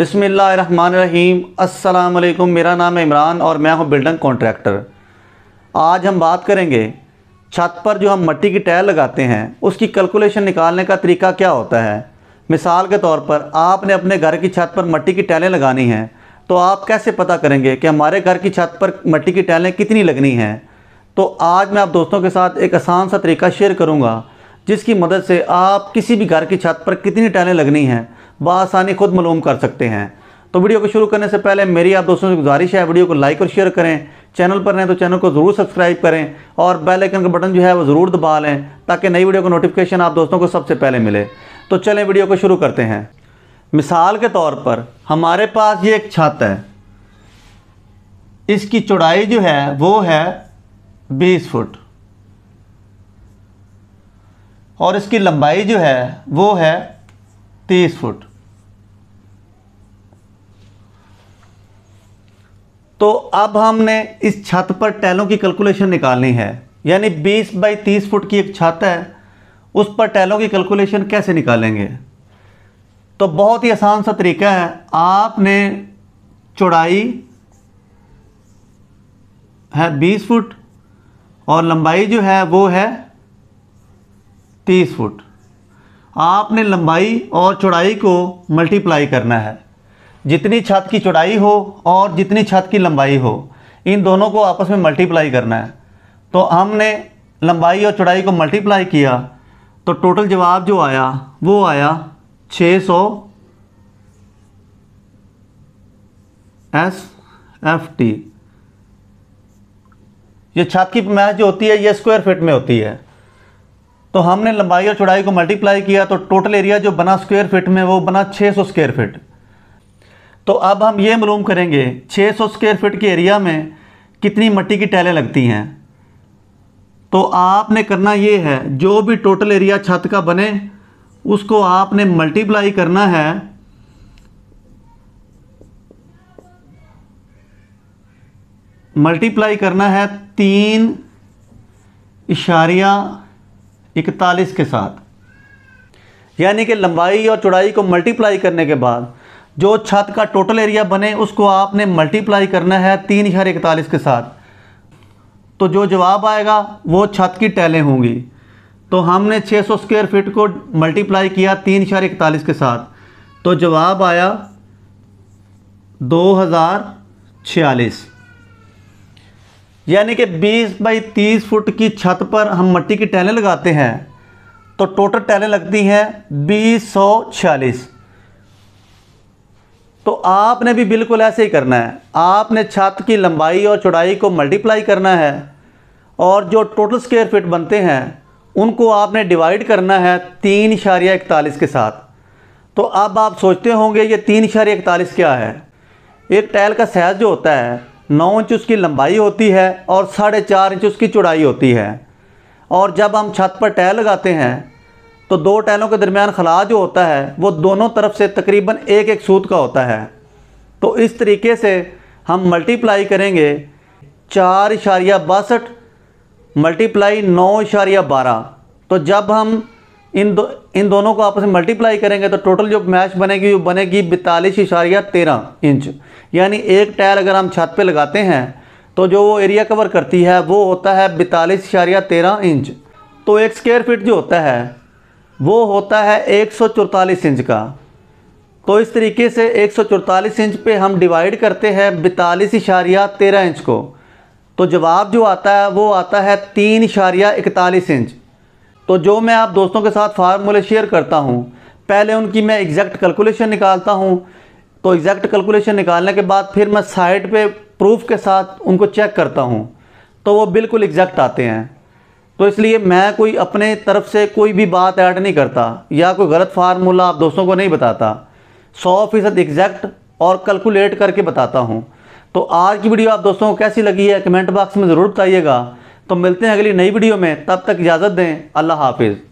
बिसमीम् अल्लाम मेरा नाम इमरान और मैं हूँ बिल्डिंग कॉन्ट्रैक्टर आज हम बात करेंगे छत पर जो हम मिट्टी की टैल लगाते हैं उसकी कैलकुलेशन निकालने का तरीका क्या होता है मिसाल के तौर पर आपने अपने घर की छत पर मिट्टी की टैलें लगानी हैं तो आप कैसे पता करेंगे कि हमारे घर की छत पर मिट्टी की टैलें कितनी लगनी हैं तो आज मैं आप दोस्तों के साथ एक आसान सा तरीका शेयर करूँगा जिसकी मदद से आप किसी भी घर की छत पर कितनी टाइलें लगनी हैं बसानी खुद मलूम कर सकते हैं तो वीडियो को शुरू करने से पहले मेरी आप दोस्तों से गुजारिश है वीडियो को लाइक और शेयर करें चैनल पर रहें तो चैनल को ज़रूर सब्सक्राइब करें और बेल आइकन का बटन जो है वो ज़रूर दबा लें ताकि नई वीडियो का नोटिफिकेशन आप दोस्तों को सबसे पहले मिले तो चलें वीडियो को शुरू करते हैं मिसाल के तौर पर हमारे पास ये एक छत है इसकी चौड़ाई जो है वो है बीस फुट और इसकी लंबाई जो है वो है तीस फुट तो अब हमने इस छत पर टैलों की कैलकुलेशन निकालनी है यानी 20 बाई 30 फुट की एक छत है उस पर टैलों की कैलकुलेशन कैसे निकालेंगे तो बहुत ही आसान सा तरीका है आपने चौड़ाई है 20 फुट और लंबाई जो है वो है 30 फुट आपने लंबाई और चौड़ाई को मल्टीप्लाई करना है जितनी छत की चौड़ाई हो और जितनी छत की लंबाई हो इन दोनों को आपस में मल्टीप्लाई करना है तो हमने लंबाई और चौड़ाई को मल्टीप्लाई किया तो टोटल जवाब जो आया वो आया 600 सौ एस एफ टी ये छत की मैच जो होती है ये स्क्वायर फिट में होती है तो हमने लंबाई और चौड़ाई को मल्टीप्लाई किया तो टोटल एरिया जो बना स्क्वायर फिट में वो बना 600 स्क्वेयर फिट तो अब हम ये मालूम करेंगे 600 स्क्वेयर फिट के एरिया में कितनी मट्टी की टैलें लगती हैं तो आपने करना ये है जो भी टोटल एरिया छत का बने उसको आपने मल्टीप्लाई करना है मल्टीप्लाई करना है तीन इशारिया इकतालीस के साथ यानी कि लंबाई और चौड़ाई को मल्टीप्लाई करने के बाद जो छत का टोटल एरिया बने उसको आपने मल्टीप्लाई करना है तीन हजार इकतालीस के साथ तो जो जवाब आएगा वो छत की टैलें होंगी तो हमने 600 स्क्वेयर फीट को मल्टीप्लाई किया तीन हजार इकतालीस के साथ तो जवाब आया दो हज़ार छियालीस यानी कि 20 बाई 30 फुट की छत पर हम मट्टी की टैलें लगाते हैं तो टोटल टैलें लगती हैं बीस सौ छियालीस तो आपने भी बिल्कुल ऐसे ही करना है आपने छत की लंबाई और चौड़ाई को मल्टीप्लाई करना है और जो टोटल स्क्वेयर फीट बनते हैं उनको आपने डिवाइड करना है तीन इशारिया इकतालीस के साथ तो अब आप सोचते होंगे ये तीन इशारिया इकतालीस क्या है एक टैल का साइज़ जो होता है नौ इंच उसकी लंबाई होती है और साढ़े चार इंच उसकी चौड़ाई होती है और जब हम छत पर टैल लगाते हैं तो दो टैलों के दरमियान खला जो होता है वो दोनों तरफ से तकरीबन एक एक सूत का होता है तो इस तरीके से हम मल्टीप्लाई करेंगे चार इशारिया बासठ मल्टीप्लाई नौ इशारिया बारह तो जब हम इन दो इन दोनों को आपस में मल्टीप्लाई करेंगे तो टोटल जो मैच बनेगी वो बनेगी बतालीस इशारिया तेरह इंच यानी एक टायर अगर हम छत पे लगाते हैं तो जो वो एरिया कवर करती है वो होता है बतालीस इशारिया तेरह इंच तो एक स्क्वेयर फीट जो होता है वो होता है एक सौ चौतालीस इंच का तो इस तरीके से एक सौ चौतालीस इंच पर हम डिवाइड करते हैं बतालीस इशारिया तेरह इंच को तो जवाब जो आता है वो आता है तीन इशारिया इकतालीस इंच तो जो मैं आप दोस्तों के साथ फार्मूले शेयर करता हूँ पहले उनकी मैं एग्जैक्ट कैलकुलेशन निकालता हूँ तो एग्जैक्ट कैलकुलेशन निकालने के बाद फिर मैं साइड पे प्रूफ के साथ उनको चेक करता हूँ तो वो बिल्कुल एग्जैक्ट आते हैं तो इसलिए मैं कोई अपने तरफ से कोई भी बात ऐड नहीं करता या कोई गलत फार्मूला आप दोस्तों को नहीं बताता सौ फीसद एग्जैक्ट और कैलकुलेट करके बताता हूँ तो आज की वीडियो आप दोस्तों को कैसी लगी है कमेंट बॉक्स में ज़रूर बताइएगा तो मिलते हैं अगली नई वीडियो में तब तक इजाज़त दें अल्लाह हाफिज़